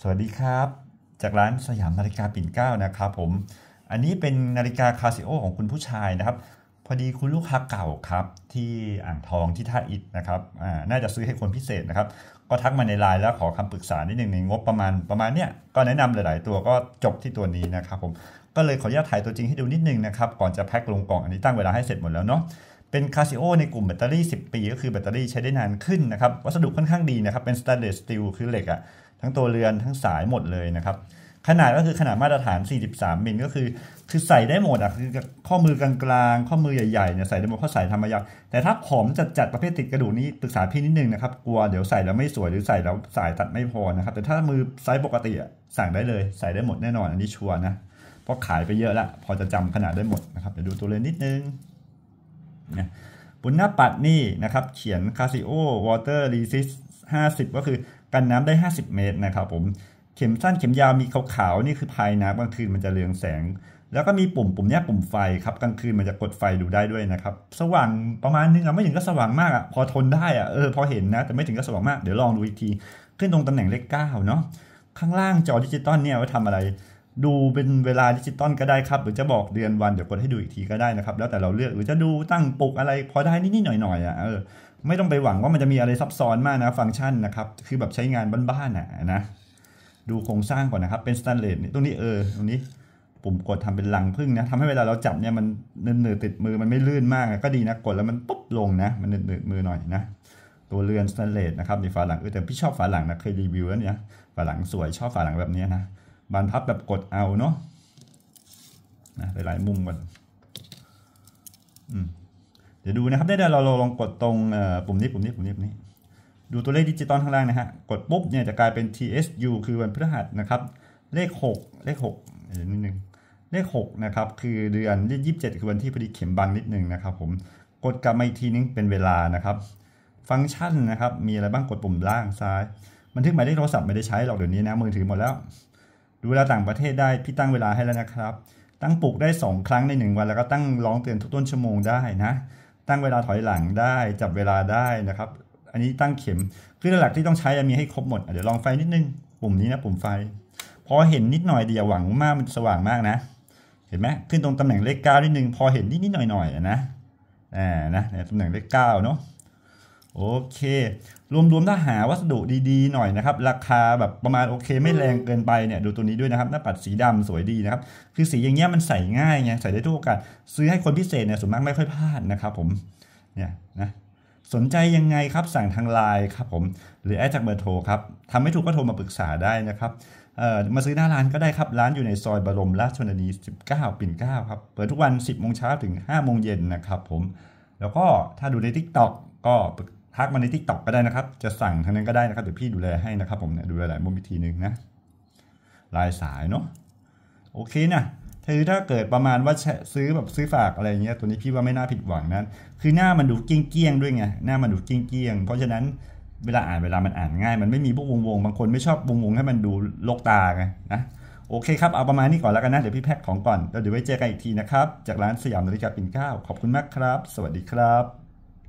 สวัสดีครับ จากร้านสยามนาฬิกาปิ่นเก้านะครับผม อันนี้เป็นนาฬิกาคาสิโอของคุณผู้ชายนะครับ พอดีคุณลูกค้าเก่าครับ ที่อ่างทองที่ท่าอิฐนะครับน่าจะซื้อให้คนพิเศษนะครับ ก็ทักมาในไลน์แล้วขอคำปรึกษา นิดหนึ่งในงบประมาณประมาณเนี้ย ก็แนะนำหลาย ๆ ตัวก็จบที่ตัวนี้นะครับผม ก็เลยขออนุญาตถ่ายตัวจริงให้ดูนิดนึงนะครับ ก่อนจะแพ็คลงกล่อง อันนี้ตั้งเวลาให้เสร็จหมดแล้วเนาะ เป็นคาซิโอในกลุ่มแบตเตอรี่ 10 ปี ก็คือแบตเตอรี่ใช้ได้นานขึ้นนะครับ วัสดุค่อนข้างดีนะครับ เป็นสแตนเลสสตีลคือเหล็กอะทั้งตัวเรือนทั้งสายหมดเลยนะครับขนาดก็คือขนาดมาตรฐาน 43มิลก็คือ คือใส่ได้หมดอ่ะคือข้อมือกลางๆข้อมือใหญ่ๆเนี่ยใส่ได้หมดเพราะใส่ธรรมยาแต่ถ้าผอมจัดๆประเภทติดกระดูกนี้ปรึกษาพี่นิดนึงนะครับกลัวเดี๋ยวใส่แล้วไม่สวยหรือใส่แล้วสายตัดไม่พอนะครับแต่ถ้ามือไซส์ปกติอ่ะสั่งได้เลยใส่ได้หมดแน่นอนอันนี้ชัวร์นะเพราะขายไปเยอะละพอจะจำขนาดได้หมดนะครับเดี๋ยวดูตัวเลนนิดนึงนะบนหน้าปัดนี่นะครับเขียนคาวอเตอร์รี r ิสห้าส50 ก็คือกันน้ำได้ 50 เมตรนะครับผมเข็มสั้นเข็มยาว มีขาวๆ นี่คือภายน้ำกลางคืนมันจะเรืองแสง แล้วก็มีปุ่มปุ่มเนี้ยปุ่มไฟครับกลางคืนมันจะกดไฟดูได้ด้วยนะครับ สว่างประมาณนึงอะไม่ถึงก็สว่างมากอะพอทนได้อะเออ พอเห็นนะ แต่ไม่ถึงก็สว่างมากเดี๋ยวลองดูอีกที ขึ้นตรงตำแหน่งเลขเก้าเนาะ ข้างล่างจอดิจิตอลเนี่ยว่าทำอะไรดูเป็นเวลาดิจิตอลก็ได้ครับ หรือจะบอกเดือนวันเดี๋ยวกดให้ดูอีกทีก็ได้นะครับ แล้วแต่เราเลือกหรือจะดูตั้งปลุกอะไรพอได้นิดๆหน่อยๆอ่ะเออไม่ต้องไปหวังว่ามันจะมีอะไรซับซ้อนมากนะ ฟังก์ชันนะครับ คือแบบใช้งานบ้านๆอ่ะนะ ดูโครงสร้างก่อนนะครับ เป็นสแตนเลสตรงนี้เออ ตรงนี้ ปุ่มกดทำเป็นลังพึ่งนะทำให้เวลาเราจับเนี่ยมันเนื้อติดมือมันไม่ลื่นมากก็ดีนะ กดแล้วมันปุ๊บลงนะมันเนื้อมือหน่อยนะตัวเรือนสแตนเลสนะครับในฝาหลังเออแต่พี่ชอบฝาหลังนะเคยรีวิวแล้วเนี่ยฝาหลังสวยชอบฝาหลังแบบนี้นะบานพับแบบกดเอาเนาะนะไปหลายมุมก่อน เดี๋ยวดูนะครับ ได้เราลองกดตรงปุ่มนี้ปุ่มนี้ปุ่มนี้ปุ่มนี้ ดูตัวเลขดิจิตอลข้างล่างนะฮะกดปุ๊บเนี่ยจะกลายเป็น TSU คือวันพฤหัสนะครับเลข 6 เลข 6เดี๋ยวนิดนึง เลข 6 นะครับ คือเดือนเี่27 คือวันที่พอดีเข็มบังนิดนึงนะครับผมกดกลับมาอีกทีนึงเป็นเวลานะครับฟังก์ชันนะครับ มีอะไรบ้างกดปุ่มล่างซ้าย บันทึกหมายเลขโทรศัพท์ไม่ได้ใช้หรอกเดี๋ยวนี้นะมือถือหมดแล้วดูเวลาต่างประเทศได้พี่ตั้งเวลาให้แล้วนะครับ ตั้งปลุกได้ 2 ครั้งใน 1 วันแล้วก็ตั้งร้องเตือนทุกต้นชั่วโมงได้นะ ตั้งเวลาถอยหลังได้จับเวลาได้นะครับ อันนี้ตั้งเข็มคือหลักที่ต้องใช้มีให้ครบหมดเดี๋ยวลองไฟนิดนึง ปุ่มนี้นะปุ่มไฟ พอเห็นนิดหน่อยเดียวหวังมากมันสว่างมากนะ เห็นไหมขึ้นตรงตำแหน่งเลขเก้านิดนึงพอเห็นนิดนิดหน่อยหน่อยนะอ่านะตำแหน่งเลขเก้าเนาะโอเครวมๆถ้าหาวัสดุดีๆ หน่อยนะครับราคาแบบประมาณโอเค ไม่แรงเกินไปเนี่ยดูตัวนี้ด้วยนะครับหน้าปัดสีดำสวยดีนะครับคือสีอย่างเงี้ยมันใส่ง่ายไงใส่ได้ทุกโอกาสซื้อให้คนพิเศษเนี่ยส่วนมากไม่ค่อยพลาดนะครับผมเนี่ยนะสนใจยังไงครับสั่งทางไลน์ครับผมหรือแอดจากเบอร์โทรครับทำไม่ถูกก็โทรมาปรึกษาได้นะครับเออ่มาซื้อหน้าร้านก็ได้ครับร้านอยู่ในซอยบรมราชชนนี19ปิ่น9ครับเปิดทุกวัน 10โมงเช้าถึง5โมงเย็นนะครับผมแล้วก็ถ้าดูใน t ิ k t o k ก็ทักมาในทิกตอกก็ได้นะครับ จะสั่งทางนั้นก็ได้นะครับเดี๋ยวพี่ดูแลให้นะครับผมเนี่ยดูแลหลายมุมวิธีนึงนะลายสายเนาะโอเคนะถือถ้าเกิดประมาณว่าซื้อแบบซื้อฝากอะไรเงี้ยตัวนี้พี่ว่าไม่น่าผิดหวังนั้นคือหน้ามันดูเกี้ยงๆด้วยไงหน้ามันดูเกี้ยงๆเพราะฉะนั้นเวลาอ่านเวลามันอ่านง่าย มันไม่มีพวกวงๆบางคนไม่ชอบวงๆให้มันดูโลกตาไงนะโอเคครับเอาประมาณนี้ก่อนแล้วกันนะเดี๋ยวพี่แพ็คของก่อนแล้วเดี๋ยวไว้เจอกันอีกทีนะครับจากร้านสยามนาฬิกาปิ่นเก้าขอบคุณมากครับ สวัสดีครับ